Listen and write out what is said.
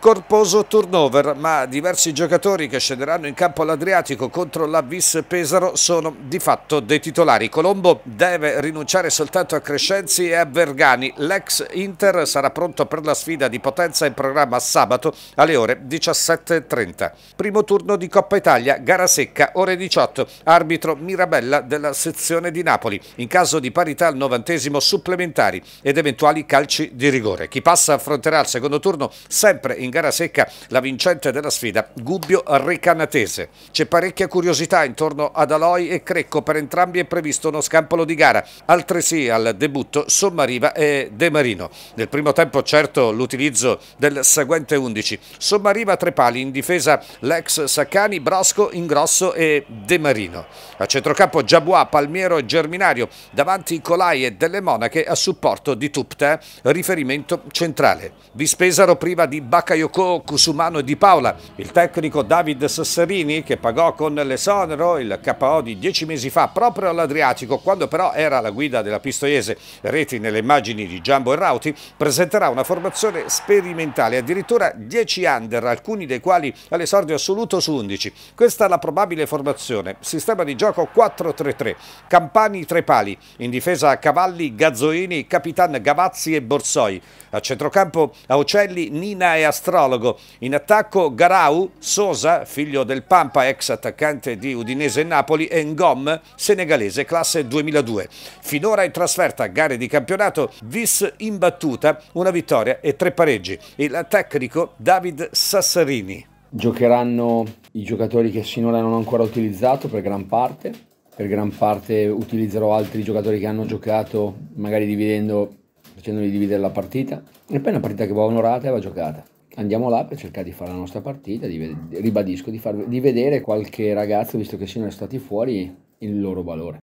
corposo turnover, ma diversi giocatori che scenderanno in campo all'Adriatico contro la Vis Pesaro sono di fatto dei titolari. Colombo deve rinunciare soltanto a Crescenzi e a Vergani. L'ex Inter sarà pronto per la sfida di potenza in programma sabato alle ore 17.30. Primo turno di Coppa Italia, gara secca, ore 18. Arbitro Mirabella della sezione di Napoli. In caso di parità al novantesimo supplementari ed eventuali calci di rigore. Chi passa affronterà il secondo turno sempre in in gara secca la vincente della sfida, Gubbio Recanatese. C'è parecchia curiosità intorno ad Aloy e Crecco, per entrambi è previsto uno scampolo di gara, altresì al debutto Sommariva e De Marino. Nel primo tempo certo l'utilizzo del seguente 11, Sommariva tre pali, in difesa l'ex Saccani, Brosco, Ingrosso e De Marino. A centrocampo Giabua, Palmiero e Germinario, davanti Colai e Delle Monache a supporto di Tupta, riferimento centrale. Vispesaro priva di Bacca Yoko Kusumano di Paola, il tecnico David Sassarini che pagò con l'esonero il KO di dieci mesi fa proprio all'Adriatico, quando però era alla guida della Pistoiese. Reti nelle immagini di Giambo e Rauti presenterà una formazione sperimentale, addirittura 10 under, alcuni dei quali all'esordio assoluto su 11. Questa è la probabile formazione, sistema di gioco 4-3-3, Campani tre pali, in difesa a Cavalli, Gazzoini, Capitan Gavazzi e Borsoi, a centrocampo Aucelli, Nina e Astrid astrologo. In attacco Garau, Sosa, figlio del Pampa, ex attaccante di Udinese e Napoli, e Ngom, senegalese, classe 2002. Finora in trasferta, gare di campionato, vis imbattuta, una vittoria e tre pareggi. Il tecnico David Sassarini. Giocheranno i giocatori che sinora non ho ancora utilizzato per gran parte, per gran parte utilizzerò altri giocatori che hanno giocato, magari dividendo, facendoli dividere la partita. E poi è una partita che va onorata e va giocata andiamo là per cercare di fare la nostra partita, di, ribadisco, di, far, di vedere qualche ragazzo, visto che siano stati fuori, il loro valore.